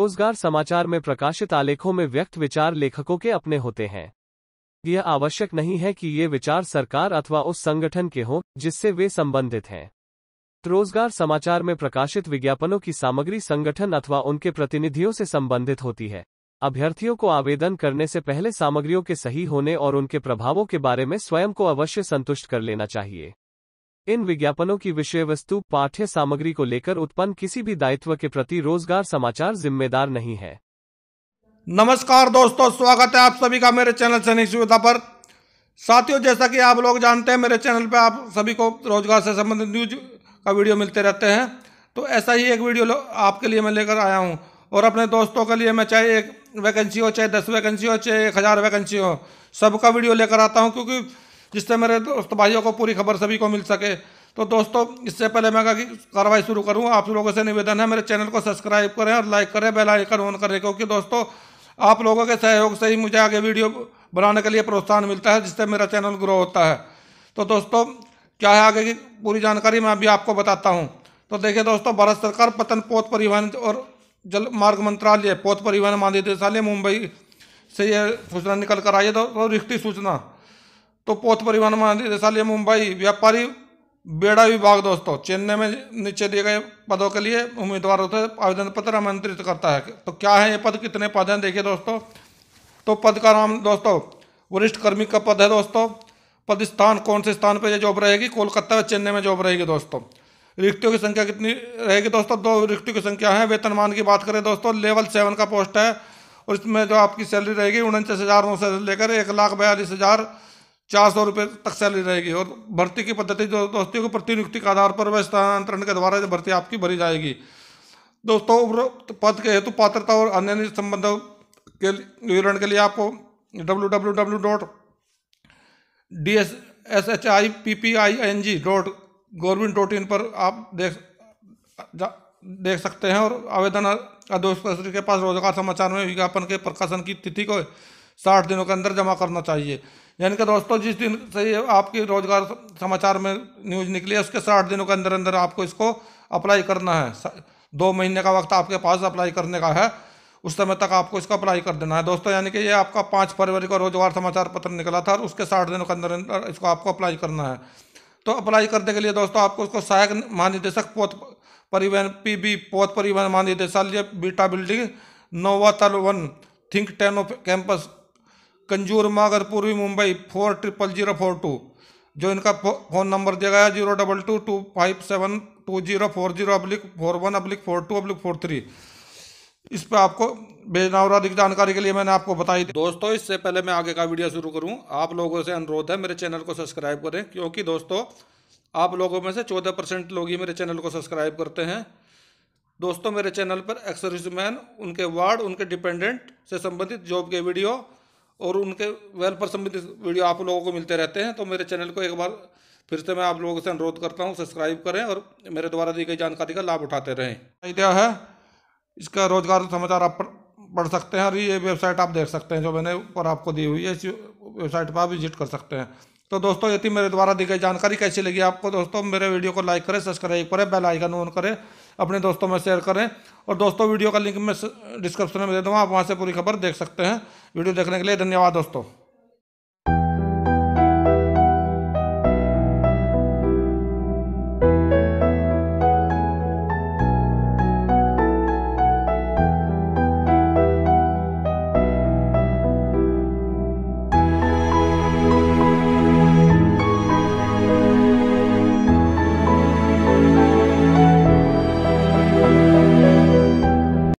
रोजगार समाचार में प्रकाशित आलेखों में व्यक्त विचार लेखकों के अपने होते हैं यह आवश्यक नहीं है कि ये विचार सरकार अथवा उस संगठन के हों जिससे वे संबंधित हैं रोजगार समाचार में प्रकाशित विज्ञापनों की सामग्री संगठन अथवा उनके प्रतिनिधियों से संबंधित होती है अभ्यर्थियों को आवेदन करने से पहले सामग्रियों के सही होने और उनके प्रभावों के बारे में स्वयं को अवश्य संतुष्ट कर लेना चाहिए इन विज्ञापनों की विषय वस्तु पाठ्य सामग्री को लेकर उत्पन्न किसी भी दायित्व के प्रति रोजगार समाचार जिम्मेदार नहीं है नमस्कार दोस्तों स्वागत है आप सभी का मेरे चैनल सनी सुविधा पर साथियों जैसा कि आप लोग जानते हैं मेरे चैनल पर आप सभी को रोजगार से संबंधित न्यूज का वीडियो मिलते रहते हैं तो ऐसा ही एक वीडियो आपके लिए मैं लेकर आया हूँ और अपने दोस्तों के लिए मैं चाहे एक वैकेंसी हो चाहे दस वैकेंसी हो चाहे एक हज़ार वैकेंसी हो सबका वीडियो लेकर आता हूँ क्योंकि जिससे मेरे दोस्त भाइयों को पूरी खबर सभी को मिल सके तो दोस्तों इससे पहले मैं कहा कि कार्रवाई शुरू करूँ आप लोगों से निवेदन है मेरे चैनल को सब्सक्राइब करें और लाइक करें बेल आइकन ऑन करें क्योंकि दोस्तों आप लोगों के सहयोग से ही मुझे आगे वीडियो बनाने के लिए प्रोत्साहन मिलता है जिससे मेरा चैनल ग्रो होता है तो दोस्तों क्या है आगे की पूरी जानकारी मैं अभी आपको बताता हूँ तो देखिए दोस्तों भारत सरकार पतन पोत परिवहन और जल मार्ग मंत्रालय पोत परिवहन महानिदेशालय मुंबई से यह सूचना निकल कर आई है तो, तो रिश्ती सूचना तो पोत परिवहन महानिदेशालय मुंबई व्यापारी बेड़ा विभाग दोस्तों चेन्नई में नीचे दिए गए पदों के लिए उम्मीदवार होते आवेदन पत्र आमंत्रित करता है तो क्या है ये पद कितने पद हैं देखिए दोस्तों तो पद का नाम दोस्तों वरिष्ठ कर्मी का पद है दोस्तों पद स्थान कौन से स्थान पर यह जॉब रहेगी कोलकाता व चेन्नई में जॉब रहेगी दोस्तों रिक्तियों की संख्या कितनी रहेगी दोस्तों दो रिक्तियों की संख्या है वेतनमान की बात करें दोस्तों लेवल सेवन का पोस्ट है और इसमें जो आपकी सैलरी रहेगी उनचास हज़ार नौ सौ से लेकर एक लाख बयालीस हज़ार चार सौ रुपये तक सैलरी रहेगी और भर्ती की पद्धति जो दोस्तियों को प्रतिनियुक्ति के आधार पर वह स्थानांतरण के द्वारा भर्ती आपकी भरी जाएगी दोस्तों उपरोक्त पद के हेतु पात्रता और अन्य संबंधों के विवरण के लिए आपको W W W dot D S S H I P P I N G dot government dot in पर आप देख देख सकते हैं और आवेदन अध्यक्ष के पास रोजगार समाचार में विज्ञापन के प्रकाशन की तिथि को साठ दिनों के अंदर जमा करना चाहिए यानी कि दोस्तों जिस दिन से आपके रोजगार समाचार में न्यूज निकली है उसके साठ दिनों के अंदर अंदर आपको इसको अप्लाई करना है दो महीने का वक्त आपके पास अप्लाई करने का है उस समय तक आपको इसका अप्लाई कर देना है दोस्तों यानी कि ये आपका पाँच फरवरी को रोजगार समाचार पत्र निकला था और उसके साठ दिनों के अंदर अंदर इसको आपको अप्लाई करना है तो अप्लाई करने के लिए दोस्तों आपको उसको सहायक महानिदेशक पोत परिवहन पी बी पोत परिवहन महानिदेशालय बीटा बिल्डिंग नोवा तल one think ten of campus Kanjurmarg पूर्वी Mumbai four triple zero four two जो इनका फ़ोन नंबर दिया गया है zero double two two five seven two zero four zero oblique four one oblique four two oblique four three इस पर आपको भेजना और अधिक जानकारी के लिए मैंने आपको बताई थी दोस्तों इससे पहले मैं आगे का वीडियो शुरू करूँ आप लोगों से अनुरोध है मेरे चैनल को सब्सक्राइब करें क्योंकि दोस्तों आप लोगों में से चौदह परसेंट लोग ही मेरे चैनल को सब्सक्राइब करते हैं दोस्तों मेरे चैनल पर एक्सर्विसमैन उनके वार्ड उनके डिपेंडेंट से संबंधित जॉब के वीडियो और उनके वेल पर संबंधित वीडियो आप लोगों को मिलते रहते हैं तो मेरे चैनल को एक बार फिर से मैं आप लोगों से अनुरोध करता हूँ सब्सक्राइब करें और मेरे द्वारा दी गई जानकारी का लाभ उठाते रहें आइडिया है इसका रोजगार समाचार आप पढ़ सकते हैं और ये वेबसाइट आप देख सकते हैं जो मैंने ऊपर आपको दी हुई है इस वेबसाइट पर आप विजिट कर सकते हैं तो दोस्तों यदि मेरे द्वारा दी गई जानकारी कैसी लगी आपको दोस्तों मेरे वीडियो को लाइक करें सब्सक्राइब करें बेल आइकन ऑन करें अपने दोस्तों में शेयर करें और दोस्तों वीडियो का लिंक मैं डिस्क्रिप्शन में दे दूँगा आप वहाँ से पूरी खबर देख सकते हैं वीडियो देखने के लिए धन्यवाद दोस्तों